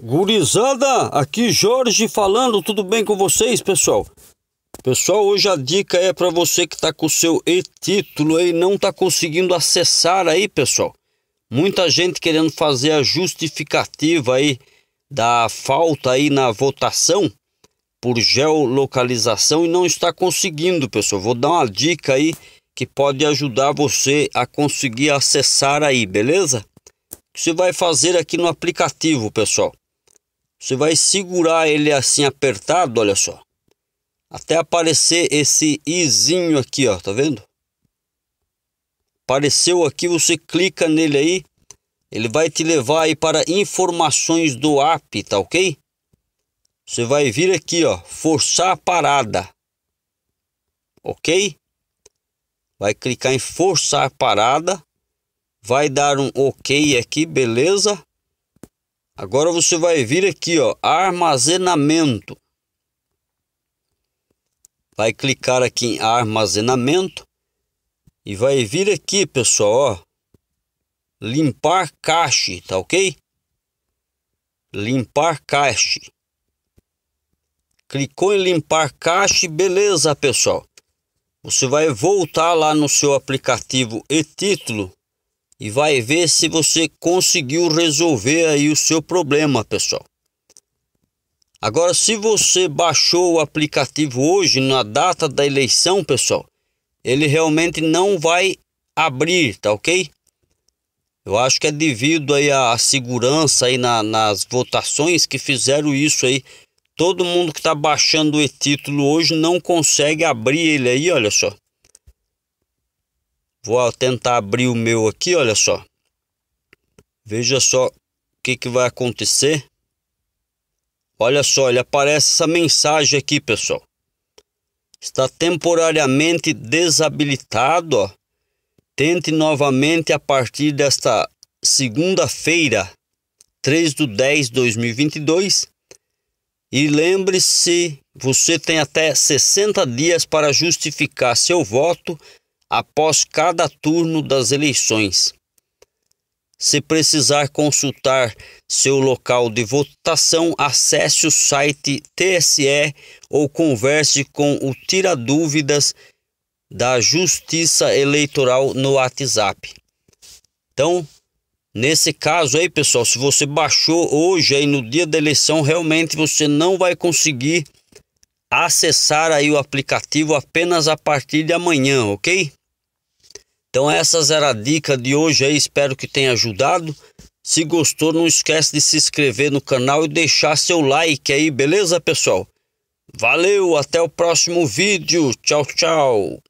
Gurizada, aqui Jorge falando, tudo bem com vocês, pessoal? Pessoal, hoje a dica é para você que está com o seu e-título e não está conseguindo acessar aí, pessoal. Muita gente querendo fazer a justificativa aí da falta aí na votação por geolocalização e não está conseguindo, pessoal. Vou dar uma dica aí que pode ajudar você a conseguir acessar aí, beleza? O que você vai fazer aqui no aplicativo, pessoal? Você vai segurar ele assim apertado, olha só. Até aparecer esse izinho aqui, ó, tá vendo? Apareceu aqui, você clica nele aí. Ele vai te levar aí para informações do app, tá ok? Você vai vir aqui, ó, forçar a parada. Ok? Vai clicar em forçar a parada. Vai dar um ok aqui, beleza? Agora você vai vir aqui, ó, armazenamento. Vai clicar aqui em armazenamento e vai vir aqui, pessoal, ó, limpar cache, tá OK? Limpar cache. Clicou em limpar cache, beleza, pessoal. Você vai voltar lá no seu aplicativo e título e vai ver se você conseguiu resolver aí o seu problema, pessoal. Agora, se você baixou o aplicativo hoje na data da eleição, pessoal, ele realmente não vai abrir, tá ok? Eu acho que é devido aí à segurança aí na, nas votações que fizeram isso aí. Todo mundo que está baixando o e-título hoje não consegue abrir ele aí, olha só. Vou tentar abrir o meu aqui, olha só. Veja só o que, que vai acontecer. Olha só, ele aparece essa mensagem aqui, pessoal. Está temporariamente desabilitado, ó. Tente novamente a partir desta segunda-feira, 3 do 10 de 2022. E lembre-se, você tem até 60 dias para justificar seu voto após cada turno das eleições. Se precisar consultar seu local de votação, acesse o site TSE ou converse com o Tira Dúvidas da Justiça Eleitoral no WhatsApp. Então, nesse caso aí, pessoal, se você baixou hoje aí no dia da eleição, realmente você não vai conseguir acessar aí o aplicativo apenas a partir de amanhã, OK? Então essas era a dica de hoje aí, espero que tenha ajudado. Se gostou, não esquece de se inscrever no canal e deixar seu like aí, beleza, pessoal? Valeu, até o próximo vídeo. Tchau, tchau.